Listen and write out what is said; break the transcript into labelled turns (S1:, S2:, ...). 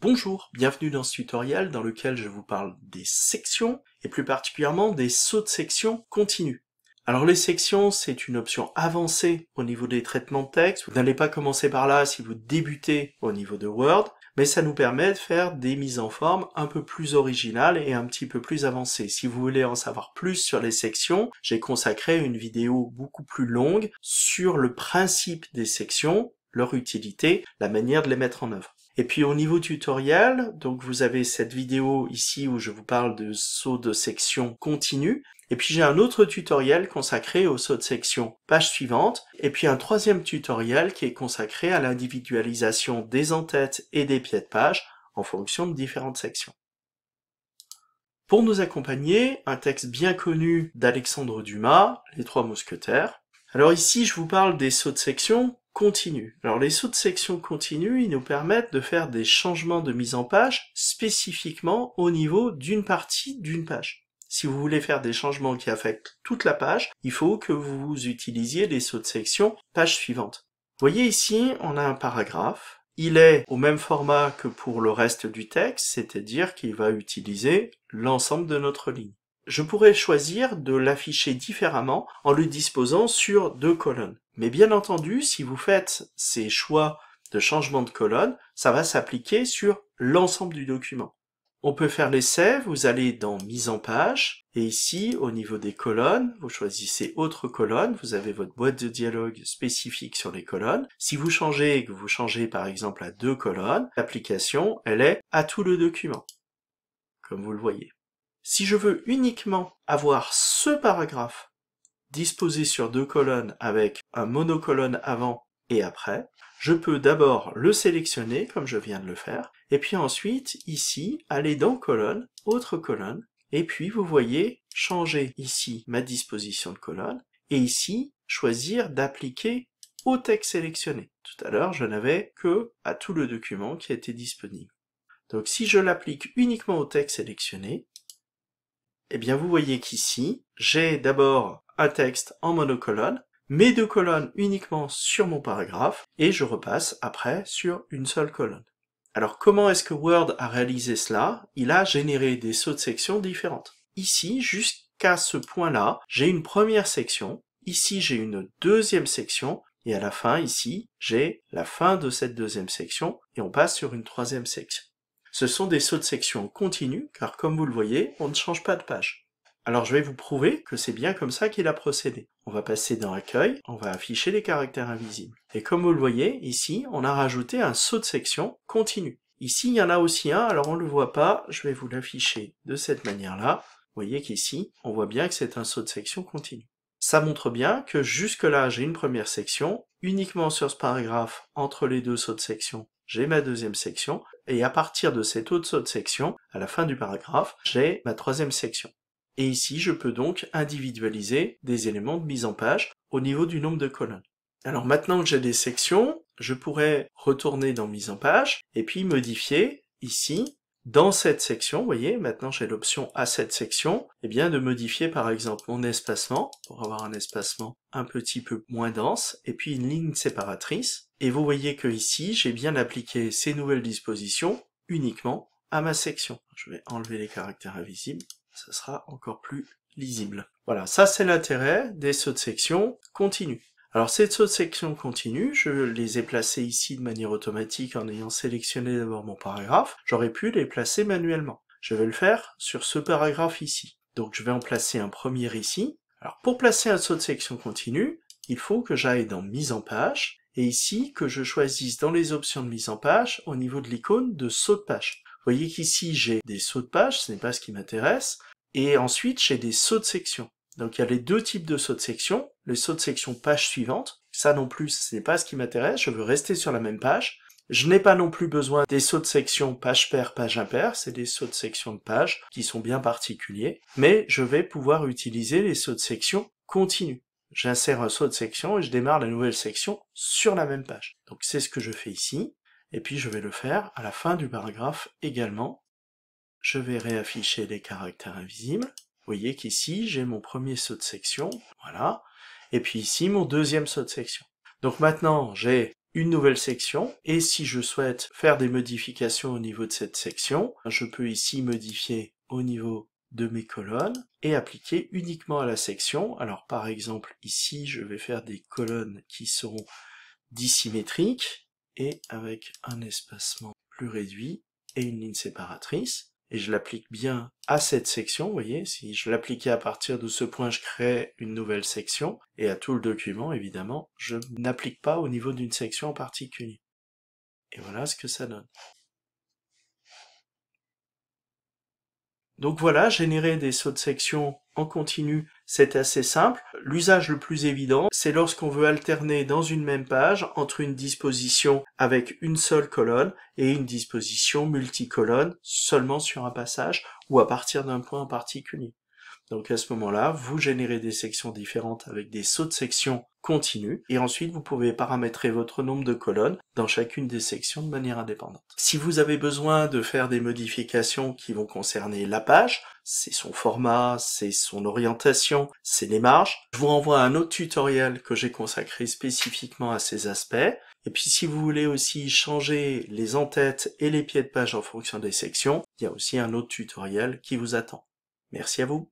S1: Bonjour, bienvenue dans ce tutoriel dans lequel je vous parle des sections, et plus particulièrement des sauts de section continus. Alors les sections, c'est une option avancée au niveau des traitements de texte. Vous n'allez pas commencer par là si vous débutez au niveau de Word, mais ça nous permet de faire des mises en forme un peu plus originales et un petit peu plus avancées. Si vous voulez en savoir plus sur les sections, j'ai consacré une vidéo beaucoup plus longue sur le principe des sections, leur utilité, la manière de les mettre en œuvre. Et puis au niveau tutoriel, donc vous avez cette vidéo ici où je vous parle de saut de section continue. Et puis j'ai un autre tutoriel consacré au saut de section page suivante. Et puis un troisième tutoriel qui est consacré à l'individualisation des entêtes et des pieds de page en fonction de différentes sections. Pour nous accompagner, un texte bien connu d'Alexandre Dumas, Les Trois Mousquetaires. Alors ici, je vous parle des sauts de section continue. Alors les de section continues, ils nous permettent de faire des changements de mise en page spécifiquement au niveau d'une partie d'une page. Si vous voulez faire des changements qui affectent toute la page, il faut que vous utilisiez les sauts de section page suivante. Voyez ici, on a un paragraphe. Il est au même format que pour le reste du texte, c'est-à-dire qu'il va utiliser l'ensemble de notre ligne je pourrais choisir de l'afficher différemment en le disposant sur deux colonnes. Mais bien entendu, si vous faites ces choix de changement de colonne, ça va s'appliquer sur l'ensemble du document. On peut faire l'essai, vous allez dans mise en page, et ici, au niveau des colonnes, vous choisissez autres colonnes, vous avez votre boîte de dialogue spécifique sur les colonnes. Si vous changez que vous changez par exemple à deux colonnes, l'application, elle est à tout le document, comme vous le voyez. Si je veux uniquement avoir ce paragraphe disposé sur deux colonnes avec un monocolonne avant et après, je peux d'abord le sélectionner comme je viens de le faire, et puis ensuite ici aller dans colonne, autre colonne, et puis vous voyez changer ici ma disposition de colonne, et ici choisir d'appliquer au texte sélectionné. Tout à l'heure, je n'avais que à tout le document qui était disponible. Donc si je l'applique uniquement au texte sélectionné, eh bien, vous voyez qu'ici, j'ai d'abord un texte en monocolonne, mes deux colonnes uniquement sur mon paragraphe, et je repasse après sur une seule colonne. Alors comment est-ce que Word a réalisé cela Il a généré des sauts de sections différentes. Ici, jusqu'à ce point-là, j'ai une première section, ici j'ai une deuxième section, et à la fin, ici, j'ai la fin de cette deuxième section, et on passe sur une troisième section. Ce sont des sauts de section continue, car comme vous le voyez, on ne change pas de page. Alors je vais vous prouver que c'est bien comme ça qu'il a procédé. On va passer dans Accueil, on va afficher les caractères invisibles. Et comme vous le voyez, ici, on a rajouté un saut de section continu. Ici, il y en a aussi un, alors on ne le voit pas, je vais vous l'afficher de cette manière-là. Vous voyez qu'ici, on voit bien que c'est un saut de section continu. Ça montre bien que jusque-là, j'ai une première section, uniquement sur ce paragraphe, entre les deux sauts de section, j'ai ma deuxième section, et à partir de cette autre section, à la fin du paragraphe, j'ai ma troisième section. Et ici, je peux donc individualiser des éléments de mise en page au niveau du nombre de colonnes. Alors maintenant que j'ai des sections, je pourrais retourner dans mise en page et puis modifier ici dans cette section, vous voyez, maintenant j'ai l'option à cette section, et eh bien de modifier par exemple mon espacement, pour avoir un espacement un petit peu moins dense, et puis une ligne séparatrice. Et vous voyez que ici, j'ai bien appliqué ces nouvelles dispositions uniquement à ma section. Je vais enlever les caractères invisibles, ça sera encore plus lisible. Voilà, ça c'est l'intérêt des sauts de section continue. Alors de section continue, je les ai placés ici de manière automatique en ayant sélectionné d'abord mon paragraphe, j'aurais pu les placer manuellement. Je vais le faire sur ce paragraphe ici. Donc je vais en placer un premier ici. Alors pour placer un saut de section continue, il faut que j'aille dans mise en page, et ici que je choisisse dans les options de mise en page, au niveau de l'icône de saut de page. Vous voyez qu'ici j'ai des sauts de page, ce n'est pas ce qui m'intéresse, et ensuite j'ai des sauts de section. Donc il y a les deux types de sauts de section, les sauts de section page suivante, ça non plus ce n'est pas ce qui m'intéresse, je veux rester sur la même page. Je n'ai pas non plus besoin des sauts de section page pair, page impair, c'est des sauts de section de page qui sont bien particuliers, mais je vais pouvoir utiliser les sauts de section continue. J'insère un saut de section et je démarre la nouvelle section sur la même page. Donc c'est ce que je fais ici, et puis je vais le faire à la fin du paragraphe également. Je vais réafficher les caractères invisibles, vous voyez qu'ici, j'ai mon premier saut de section, voilà, et puis ici, mon deuxième saut de section. Donc maintenant, j'ai une nouvelle section, et si je souhaite faire des modifications au niveau de cette section, je peux ici modifier au niveau de mes colonnes et appliquer uniquement à la section. Alors par exemple ici je vais faire des colonnes qui seront dissymétriques et avec un espacement plus réduit et une ligne séparatrice et je l'applique bien à cette section, vous voyez, si je l'appliquais à partir de ce point, je crée une nouvelle section, et à tout le document, évidemment, je n'applique pas au niveau d'une section en particulier. Et voilà ce que ça donne. Donc voilà, générer des sauts de section en continu c'est assez simple. L'usage le plus évident, c'est lorsqu'on veut alterner dans une même page entre une disposition avec une seule colonne et une disposition multicolonne seulement sur un passage ou à partir d'un point en particulier. Donc à ce moment-là, vous générez des sections différentes avec des sauts de section continus et ensuite vous pouvez paramétrer votre nombre de colonnes dans chacune des sections de manière indépendante. Si vous avez besoin de faire des modifications qui vont concerner la page, c'est son format, c'est son orientation, c'est les marges, je vous renvoie à un autre tutoriel que j'ai consacré spécifiquement à ces aspects. Et puis si vous voulez aussi changer les entêtes et les pieds de page en fonction des sections, il y a aussi un autre tutoriel qui vous attend. Merci à vous.